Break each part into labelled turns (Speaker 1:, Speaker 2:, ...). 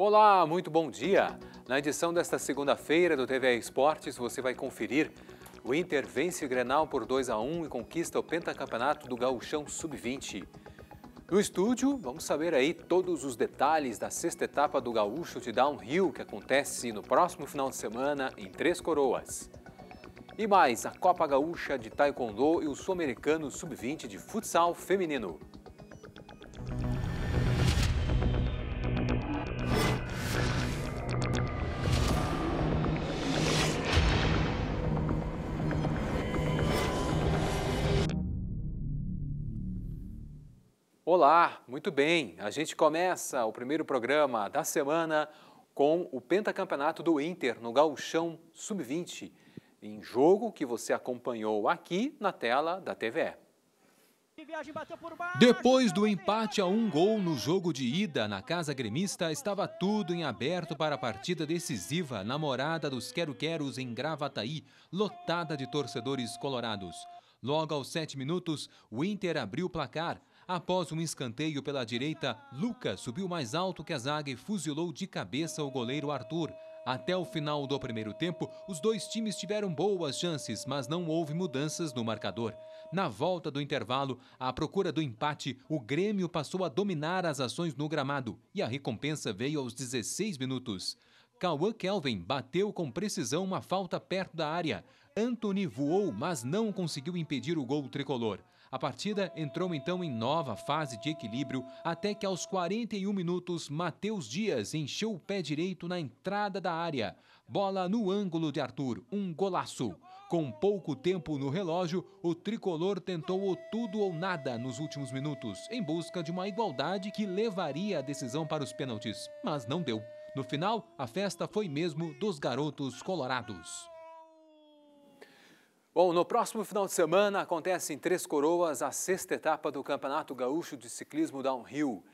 Speaker 1: Olá, muito bom dia! Na edição desta segunda-feira do TV Esportes, você vai conferir o Inter vence o Grenal por 2 a 1 e conquista o pentacampeonato do Gauchão Sub-20. No estúdio, vamos saber aí todos os detalhes da sexta etapa do Gaúcho de Downhill, que acontece no próximo final de semana em Três Coroas. E mais, a Copa Gaúcha de Taekwondo e o Sul-Americano Sub-20 de Futsal Feminino. Olá, muito bem. A gente começa o primeiro programa da semana com o pentacampeonato do Inter no Gauchão Sub-20, em jogo que você acompanhou aqui na tela da TVE. Depois do empate a um gol no jogo de ida na casa gremista, estava tudo em aberto para a partida decisiva na morada dos quero-queros em Gravataí, lotada de torcedores colorados. Logo aos sete minutos, o Inter abriu o placar, Após um escanteio pela direita, Lucas subiu mais alto que a zaga e fuzilou de cabeça o goleiro Arthur. Até o final do primeiro tempo, os dois times tiveram boas chances, mas não houve mudanças no marcador. Na volta do intervalo, à procura do empate, o Grêmio passou a dominar as ações no gramado e a recompensa veio aos 16 minutos. Cauã Kelvin bateu com precisão uma falta perto da área. Anthony voou, mas não conseguiu impedir o gol tricolor. A partida entrou então em nova fase de equilíbrio até que aos 41 minutos Matheus Dias encheu o pé direito na entrada da área. Bola no ângulo de Arthur, um golaço. Com pouco tempo no relógio, o tricolor tentou o tudo ou nada nos últimos minutos, em busca de uma igualdade que levaria a decisão para os pênaltis, mas não deu. No final, a festa foi mesmo dos garotos colorados. Bom, no próximo final de semana acontece em Três Coroas a sexta etapa do Campeonato Gaúcho de Ciclismo Downhill.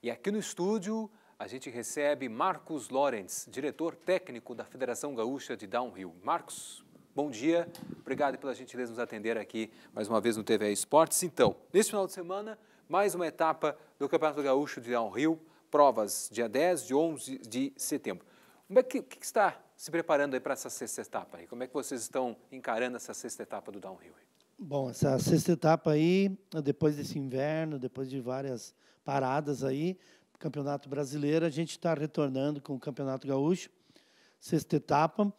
Speaker 1: E aqui no estúdio a gente recebe Marcos Lorenz, diretor técnico da Federação Gaúcha de Downhill. Marcos, bom dia. Obrigado pela gentileza de nos atender aqui mais uma vez no TV Esportes. Então, neste final de semana, mais uma etapa do Campeonato Gaúcho de Downhill, provas dia 10, de 11 de setembro. Como é que, que está se preparando aí para essa sexta etapa? Aí? Como é que vocês estão encarando essa sexta etapa do Downhill?
Speaker 2: Bom, essa sexta etapa aí, depois desse inverno, depois de várias paradas aí, Campeonato Brasileiro, a gente está retornando com o Campeonato Gaúcho, sexta etapa,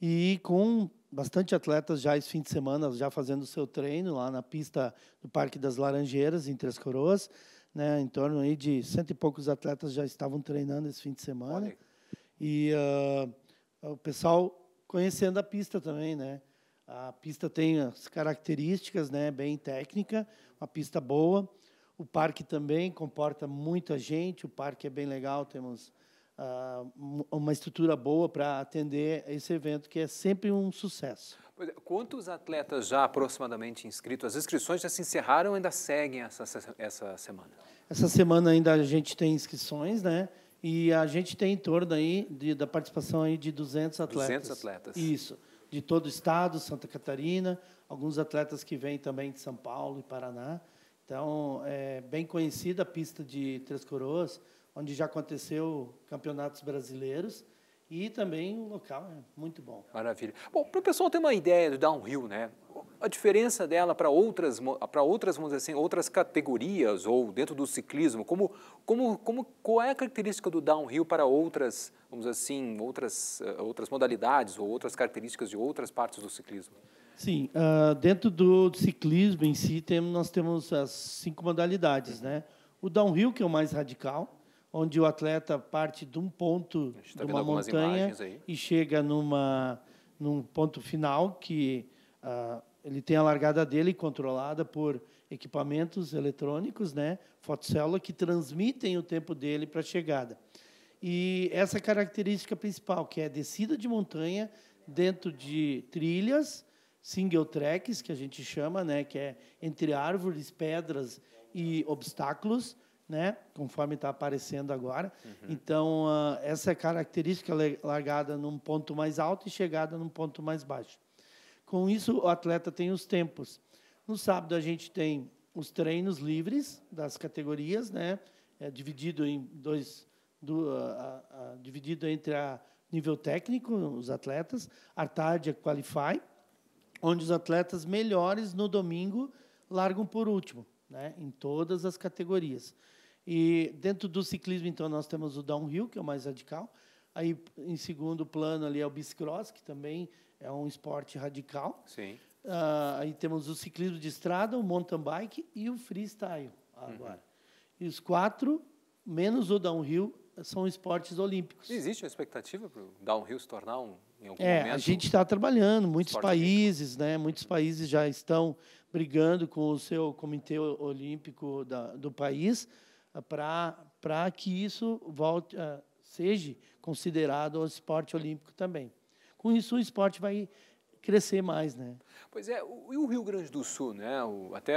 Speaker 2: e com bastante atletas já esse fim de semana, já fazendo o seu treino lá na pista do Parque das Laranjeiras, em Três Coroas, né, em torno aí de cento e poucos atletas já estavam treinando esse fim de semana. Olha. E uh, ah, o pessoal conhecendo a pista também, né? A pista tem as características, né? Bem técnica, uma pista boa. O parque também comporta muita gente. O parque é bem legal. Temos uh, uma estrutura boa para atender esse evento que é sempre um sucesso.
Speaker 1: É, quantos atletas já aproximadamente inscritos? As inscrições já se encerraram, ainda seguem essa essa semana?
Speaker 2: Essa semana ainda a gente tem inscrições, né? E a gente tem em torno aí de, da participação aí de 200 atletas. 200 atletas. Isso, de todo o estado, Santa Catarina, alguns atletas que vêm também de São Paulo e Paraná. Então, é bem conhecida a pista de Três Coroas, onde já aconteceu campeonatos brasileiros. E também o local é muito bom.
Speaker 1: Maravilha. Bom, para o pessoal ter uma ideia do downhill, né? A diferença dela para outras, para outras, vamos assim, outras categorias ou dentro do ciclismo, como, como, como, qual é a característica do downhill para outras, vamos assim, outras, eh, outras modalidades ou outras características de outras partes do ciclismo?
Speaker 2: Sim, uh, dentro do ciclismo em si tem, nós temos as cinco modalidades, né? O downhill que é o mais radical, onde o atleta parte de um ponto tá de uma montanha e chega numa num ponto final que ah, ele tem a largada dele controlada por equipamentos eletrônicos, né, fotocélula, que transmitem o tempo dele para a chegada. E essa característica principal, que é descida de montanha dentro de trilhas, single tracks, que a gente chama, né, que é entre árvores, pedras e obstáculos, né, conforme está aparecendo agora. Uhum. Então, uh, essa característica largada num ponto mais alto e chegada num ponto mais baixo. Com isso, o atleta tem os tempos. No sábado, a gente tem os treinos livres das categorias, né? É dividido em dois, do, a, a, dividido entre a nível técnico, os atletas, à tarde a qualify, onde os atletas melhores no domingo largam por último, né? Em todas as categorias. E dentro do ciclismo, então, nós temos o downhill, que é o mais radical, Aí, em segundo plano, ali é o biscross, que também é um esporte radical. Sim. Ah, aí temos o ciclismo de estrada, o mountain bike e o freestyle agora. Uhum. E os quatro, menos o downhill, são
Speaker 1: esportes olímpicos. existe uma expectativa para o downhill se tornar um, em algum é, momento? A gente está
Speaker 2: trabalhando, muitos países, né? Muitos países já estão brigando com o seu comitê olímpico da, do país ah, para para que isso volte, ah, seja considerado o esporte olímpico também. Com isso, o esporte vai crescer mais, né?
Speaker 1: Pois é, e o Rio Grande do Sul, né? O, até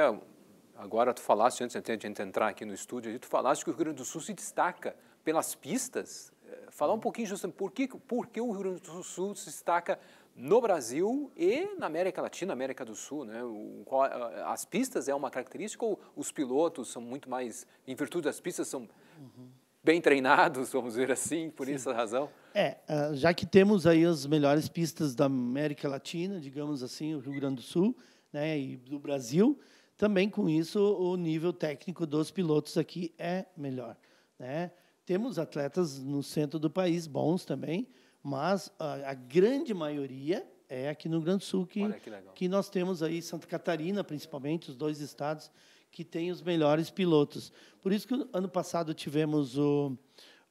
Speaker 1: agora tu falaste, antes a de entrar aqui no estúdio, tu falaste que o Rio Grande do Sul se destaca pelas pistas. Eh, falar um pouquinho, justamente, por que, por que o Rio Grande do Sul se destaca no Brasil e na América Latina, América do Sul, né? O, qual, as pistas é uma característica ou os pilotos são muito mais, em virtude das pistas, são... Uhum bem treinados, vamos dizer assim, por Sim. essa razão?
Speaker 2: É, ah, já que temos aí as melhores pistas da América Latina, digamos assim, o Rio Grande do Sul, né, e do Brasil, também com isso o nível técnico dos pilotos aqui é melhor, né? Temos atletas no centro do país bons também, mas a, a grande maioria é aqui no Rio Grande do Sul que, que, que nós temos aí Santa Catarina, principalmente os dois estados que tem os melhores pilotos. Por isso que ano passado tivemos o,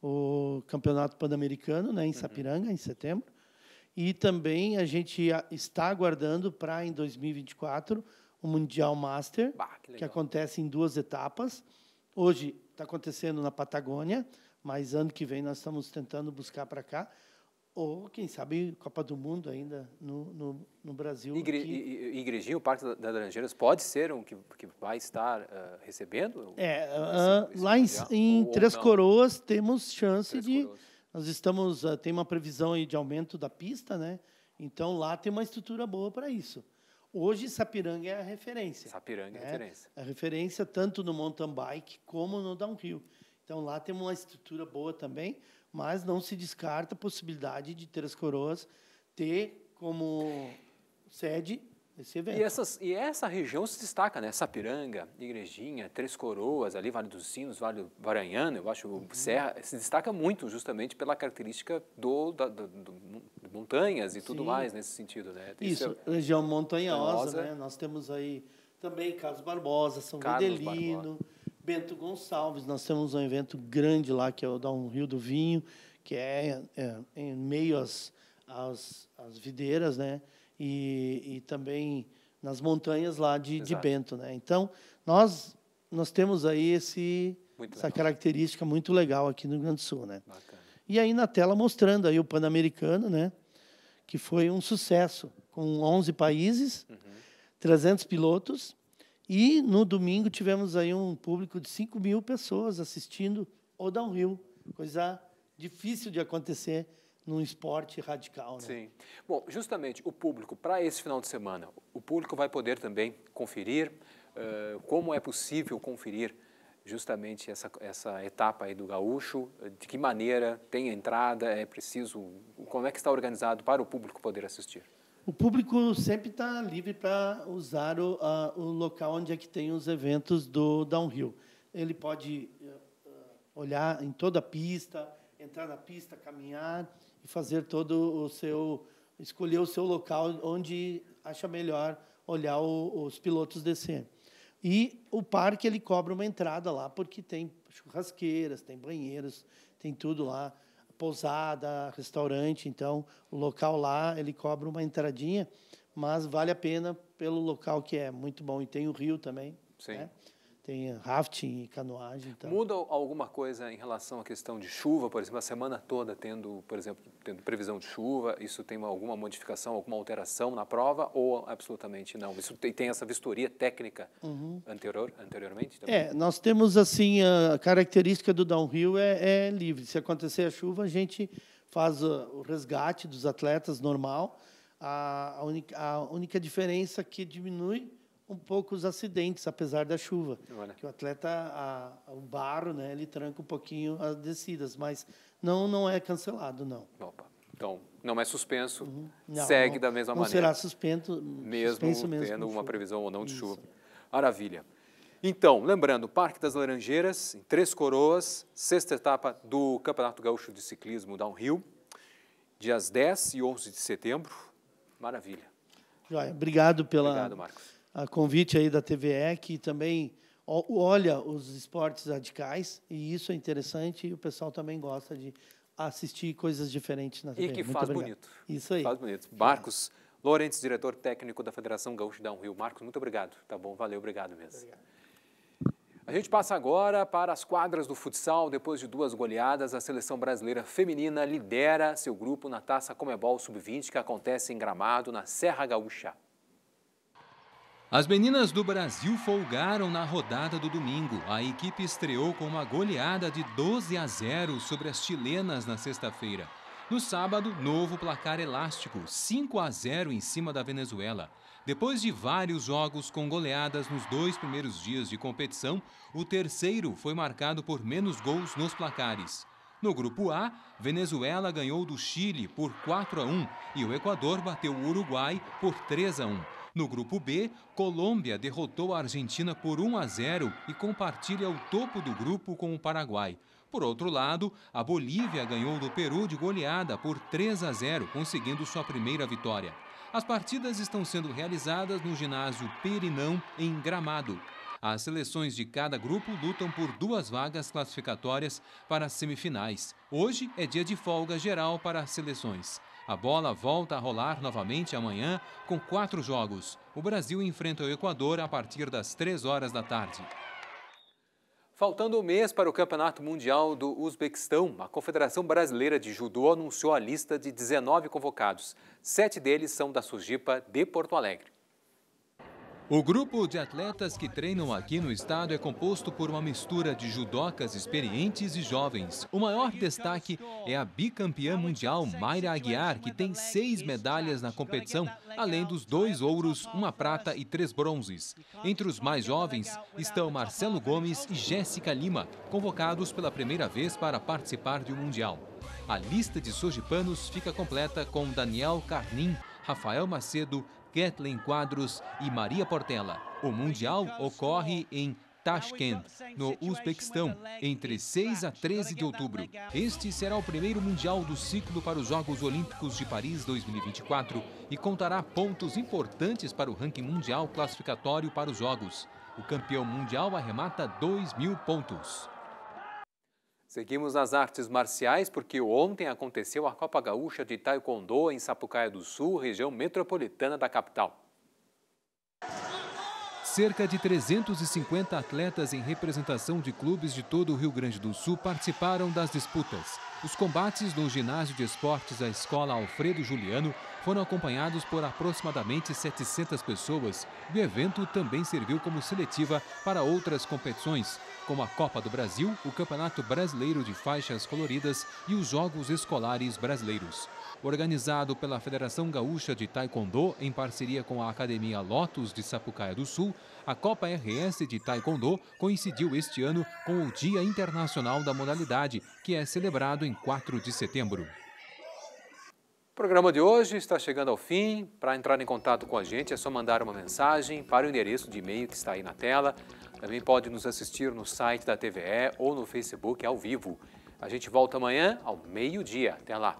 Speaker 2: o Campeonato Pan-Americano né, em uhum. Sapiranga, uhum. em setembro. E também a gente está aguardando para, em 2024, o Mundial Master, bah, que, que, acontece em duas etapas. Hoje está acontecendo na Patagônia, mas ano que vem nós estamos tentando buscar para cá. Ou, quem sabe, Copa do Mundo ainda no,
Speaker 1: no, no Brasil. Igre, aqui. Igrejinha, o Parque das Laranjeiras, pode ser um que, que vai estar uh, recebendo? É, uh, esse, ah, lá em, em Três Coroas
Speaker 2: temos chance Três de... Coroas. Nós estamos... Uh, tem uma previsão aí de aumento da pista, né? Então, lá tem uma estrutura boa para isso. Hoje, Sapiranga é a referência. Sapiranga é né? é a referência. A referência tanto no mountain bike como no downhill. Então, lá tem uma estrutura boa também mas não se descarta a possibilidade de Três Coroas ter como sede esse evento. E, essas,
Speaker 1: e essa região se destaca, né? Sapiranga, Igrejinha, Três Coroas, ali Vale dos Sinos, Vale Varanhana, eu acho, uhum. Serra, se destaca muito justamente pela característica do, da, do, do montanhas e Sim. tudo mais nesse sentido, né? Isso,
Speaker 2: região montanhosa, montanhosa, né? Nós temos aí também Carlos Barbosa, São Carlos Videlino... Barbosa Bento Gonçalves, nós temos um evento grande lá, que é o da um Rio do Vinho, que é, é em meio às, às, às videiras, né? E, e, também nas montanhas lá de, de, Bento, né? Então nós nós temos aí esse essa legal. característica muito legal aqui no Rio Grande do Sul, né? Bacana. E aí na tela mostrando aí o Pan-Americano, né? Que foi um sucesso com 11 países, uhum. 300 pilotos e no domingo tivemos aí um público de 5 mil pessoas assistindo o Downhill, coisa difícil de acontecer num esporte radical. Né? Sim.
Speaker 1: Bom, justamente o público, para esse final de semana, o público vai poder também conferir uh, como é possível conferir justamente essa, essa etapa aí do gaúcho, de que maneira tem entrada, é preciso, como é que está organizado para o público poder assistir?
Speaker 2: O público sempre está livre para usar o, a, o, local onde é que tem os eventos do downhill. Ele pode eh, eh, olhar em toda a pista, entrar na pista, caminhar e fazer todo o seu escolher o seu local onde acha melhor olhar o, os pilotos descer. E o parque ele cobra uma entrada lá porque tem churrasqueiras, tem banheiros, tem tudo lá pousada, restaurante, então o local lá ele cobra uma entradinha, mas vale a pena pelo local que é muito bom e tem o rio também. Sim. Né? tem rafting e canoagem. Então.
Speaker 1: Muda alguma coisa em relação à questão de chuva, por exemplo, a semana toda tendo, por exemplo, tendo previsão de chuva, isso tem alguma modificação, alguma alteração na prova ou absolutamente não? Isso tem, tem essa vistoria técnica uhum. anterior, anteriormente? Também?
Speaker 2: É, nós temos assim a característica do downhill é, é livre. Se acontecer a chuva, a gente faz ah, o resgate dos atletas normal. A, a, única, a única diferença que diminui poucos acidentes, apesar da chuva. Olha. Que o atleta, a, o barro, né, ele tranca um pouquinho as descidas, mas não, não é cancelado, não.
Speaker 1: Opa. Então, não é suspenso, uhum. não, segue não, da mesma não maneira. Não será
Speaker 2: suspenso mesmo, suspenso mesmo tendo uma
Speaker 1: previsão ou não de Isso. chuva. Maravilha. Então, lembrando, Parque das Laranjeiras, em Três Coroas, sexta etapa do Campeonato Gaúcho de Ciclismo Downhill, dias 10 e 11 de setembro. Maravilha.
Speaker 2: Joia, obrigado pela... Obrigado, Marcos a convite aí da TVE, que também olha os esportes radicais, e isso é interessante, e o pessoal também gosta de assistir coisas diferentes na TV. E que Muito faz obrigado. bonito.
Speaker 1: Isso aí. Faz bonito. Marcos Lourenço, diretor técnico da Federação Gaúcha da Rio. Marcos, muito obrigado. Tá bom, valeu, obrigado mesmo. Obrigado. A gente passa agora para as quadras do futsal. Depois de duas goleadas, a seleção brasileira feminina lidera seu grupo na Taça Comebol Sub-20, que acontece em Gramado, na Serra Gaúcha. As meninas do Brasil folgaram na rodada do domingo. A equipe estreou com uma goleada de 12 a 0 sobre as chilenas na sexta-feira. No sábado, novo placar elástico, 5 a 0 em cima da Venezuela. Depois de vários jogos com goleadas nos dois primeiros dias de competição, o terceiro foi marcado por menos gols nos placares. No grupo A, Venezuela ganhou do Chile por 4 a 1 e o Equador bateu o Uruguai por 3 a 1. No grupo B, Colômbia derrotou a Argentina por 1 a 0 e compartilha o topo do grupo com o Paraguai. Por outro lado, a Bolívia ganhou do Peru de goleada por 3 a 0, conseguindo sua primeira vitória. As partidas estão sendo realizadas no ginásio Perinão, em Gramado. As seleções de cada grupo lutam por duas vagas classificatórias para as semifinais. Hoje é dia de folga geral para as seleções. A bola volta a rolar novamente amanhã com quatro jogos. O Brasil enfrenta o Equador a partir das três horas da tarde. Faltando um mês para o Campeonato Mundial do Uzbequistão, a Confederação Brasileira de Judô anunciou a lista de 19 convocados. Sete deles são da Sujipa de Porto Alegre. O grupo de atletas que treinam aqui no estado é composto por uma mistura de judocas experientes e jovens. O maior destaque é a bicampeã mundial Mayra Aguiar, que tem seis medalhas na competição, além dos dois ouros, uma prata e três bronzes. Entre os mais jovens estão Marcelo Gomes e Jéssica Lima, convocados pela primeira vez para participar do Mundial. A lista de sojipanos fica completa com Daniel Carnim, Rafael Macedo, Kathleen Quadros e Maria Portela. O Mundial ocorre em Tashkent, no Uzbequistão, entre 6 a 13 de outubro. Este será o primeiro Mundial do ciclo para os Jogos Olímpicos de Paris 2024 e contará pontos importantes para o ranking mundial classificatório para os Jogos. O campeão mundial arremata 2 mil pontos. Seguimos nas artes marciais porque ontem aconteceu a Copa Gaúcha de Taekwondo em Sapucaia do Sul, região metropolitana da capital. Cerca de 350 atletas em representação de clubes de todo o Rio Grande do Sul participaram das disputas. Os combates no ginásio de esportes da escola Alfredo Juliano foram acompanhados por aproximadamente 700 pessoas. O evento também serviu como seletiva para outras competições, como a Copa do Brasil, o Campeonato Brasileiro de Faixas Coloridas e os Jogos Escolares Brasileiros. Organizado pela Federação Gaúcha de Taekwondo, em parceria com a Academia Lotus de Sapucaia do Sul, a Copa RS de Taekwondo coincidiu este ano com o Dia Internacional da Modalidade, que é celebrado em 4 de setembro. O programa de hoje está chegando ao fim. Para entrar em contato com a gente é só mandar uma mensagem para o endereço de e-mail que está aí na tela. Também pode nos assistir no site da TVE ou no Facebook ao vivo. A gente volta amanhã ao meio-dia. Até lá.